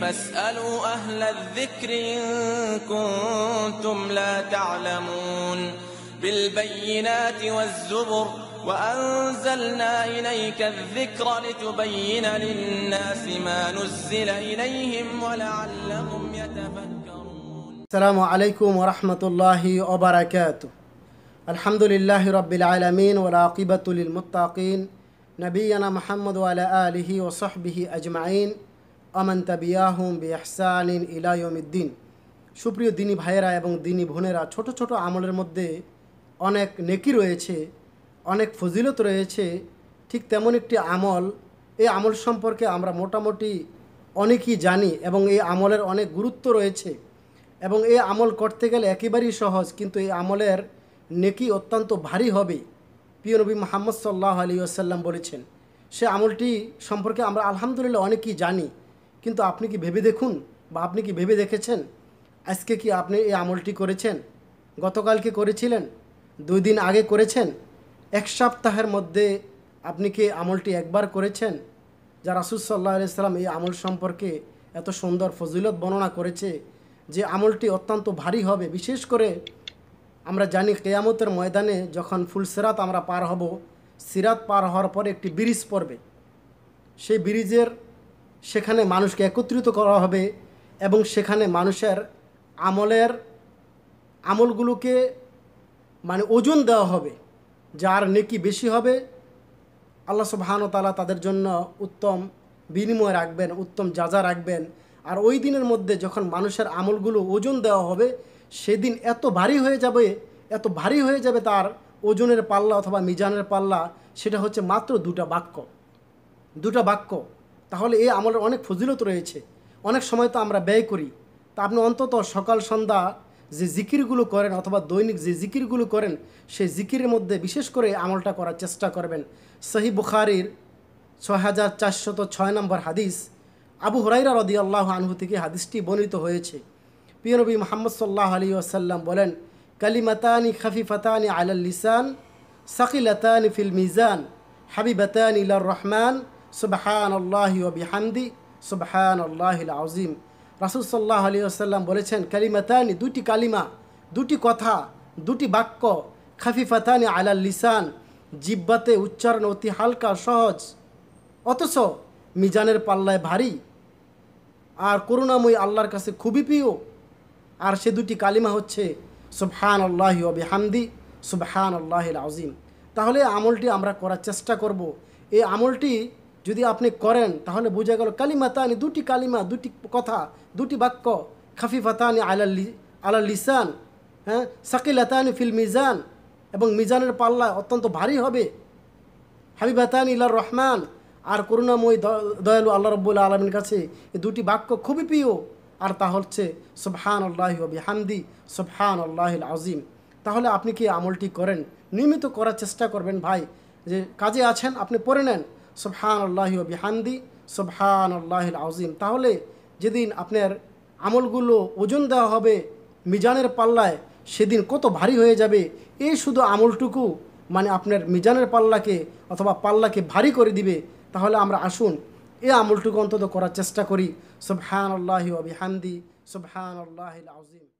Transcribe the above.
فاسألوا أهل الذكر إن كنتم لا تعلمون بالبينات والزبر وأنزلنا إليك الذكر لتبين للناس ما نزل إليهم ولعلهم يتفكرون السلام عليكم ورحمة الله وبركاته الحمد لله رب العالمين والعاقبة للمتقين نبينا محمد وعلى آله وصحبه أجمعين আমান তাবিয়াহুম B এহসানিন ইলায়মিদ্দিন সুপ্রিয় দিনী ভাইয়েরা এবং দিনী বোনেরা ছোট ছোট আমলের মধ্যে অনেক নেকি রয়েছে অনেক ফজিলত রয়েছে ঠিক তেমন একটি আমল এই আমল সম্পর্কে আমরা মোটামুটি অনেকই জানি এবং এই আমলের অনেক গুরুত্ব রয়েছে এবং এই আমল করতে গেলে একেবারেই সহজ কিন্তু এই আমলের নেকি অত্যন্ত ভারী হবে পিও নবী মোহাম্মদ সাল্লাহ আলী আসাল্লাম বলেছেন সে আমলটি সম্পর্কে আমরা আলহামদুলিল্লাহ অনেকেই জানি কিন্তু আপনি কি ভেবে দেখুন বা আপনি কি ভেবে দেখেছেন আজকে কি আপনি এই আমলটি করেছেন গতকালকে করেছিলেন দুই দিন আগে করেছেন এক সপ্তাহের মধ্যে আপনি কি আমলটি একবার করেছেন যা রাসুলসাল্লাহ সাল্লাম এই আমল সম্পর্কে এত সুন্দর ফজিলত বর্ণনা করেছে যে আমলটি অত্যন্ত ভারী হবে বিশেষ করে আমরা জানি কেয়ামতের ময়দানে যখন ফুলসিরাত আমরা পার হব সিরাত পার হওয়ার পরে একটি ব্রিজ পড়বে সেই ব্রিজের সেখানে মানুষকে একত্রিত করা হবে এবং সেখানে মানুষের আমলের আমলগুলোকে মানে ওজন দেওয়া হবে যার নেকি বেশি হবে আল্লাহ সুবহান তালা তাদের জন্য উত্তম বিনিময় রাখবেন উত্তম যাজা রাখবেন আর ওই দিনের মধ্যে যখন মানুষের আমলগুলো ওজন দেওয়া হবে সেদিন এত ভারী হয়ে যাবে এত ভারী হয়ে যাবে তার ওজনের পাল্লা অথবা মিজানের পাল্লা সেটা হচ্ছে মাত্র দুটা বাক্য দুটা বাক্য তাহলে এই আমলের অনেক ফজিলত রয়েছে অনেক সময় তো আমরা ব্যয় করি তা আপনি অন্তত সকাল সন্ধ্যা যে জিকিরগুলো করেন অথবা দৈনিক যে জিকিরগুলো করেন সেই জিকিরের মধ্যে বিশেষ করে আমলটা করার চেষ্টা করবেন সহি বুখারির ছয় হাজার ছয় নম্বর হাদিস আবু হরাইরা রদি আল্লাহ আনহু থেকে হাদিসটি বর্ণিত হয়েছে পিয়নবী মোহাম্মদ সাল্লাহ আলী আসাল্লাম বলেন কালিমাতানি খাফিফাতানি আলাল লিসান সাকিলাতানি ফিল মিজান হাবিবাতানি ইলার রহমান সুবহান আল্লাহ বিহামদি সুবহান আল্লাহিল আজিম রাসুল সাল্লাহ আলী আসাল্লাম বলেছেন কালিমাতানি দুটি কালিমা দুটি কথা দুটি বাক্য খাফিফাতানি আলাল লিসান জিব্বাতে উচ্চারণ অতি হালকা সহজ অথচ মিজানের পাল্লায় ভারী আর করুণাময়ী আল্লাহর কাছে খুবই প্রিয় আর সে দুটি কালিমা হচ্ছে সুবহান আল্লাহ হামদি সুবহান আল্লাহ আজিম তাহলে আমলটি আমরা করার চেষ্টা করব এই আমলটি যদি আপনি করেন তাহলে বোঝা গেল কালিমাতানি দুটি কালিমা দুটি কথা দুটি বাক্য খাফিফাতানি আলাল আলাল লিসান হ্যাঁ আতানি ফিল মিজান এবং মিজানের পাল্লা অত্যন্ত ভারী হবে হাবিবাতান ইলার রহমান আর করুণাময় দয়ালু আল্লাহ রব আলমীর কাছে এই দুটি বাক্য খুবই প্রিয় আর তা হচ্ছে সোফহান আল্লাহ হামদি সোফহান আল্লাহ আজিম তাহলে আপনি কি আমলটি করেন নিয়মিত করার চেষ্টা করবেন ভাই যে কাজে আছেন আপনি পড়ে নেন সুবহান আল্লাহ বিহান্দি সুবহান আল্লাহ আজিম তাহলে যেদিন আপনার আমলগুলো ওজন দেওয়া হবে মিজানের পাল্লায় সেদিন কত ভারী হয়ে যাবে এই শুধু আমলটুকু মানে আপনার মিজানের পাল্লাকে অথবা পাল্লাকে ভারী করে দিবে তাহলে আমরা আসুন এই আমলটুকু অন্তত করার চেষ্টা করি সুবহান আল্লাহ বিহান্দি সুবহান আল্লাহ আজিম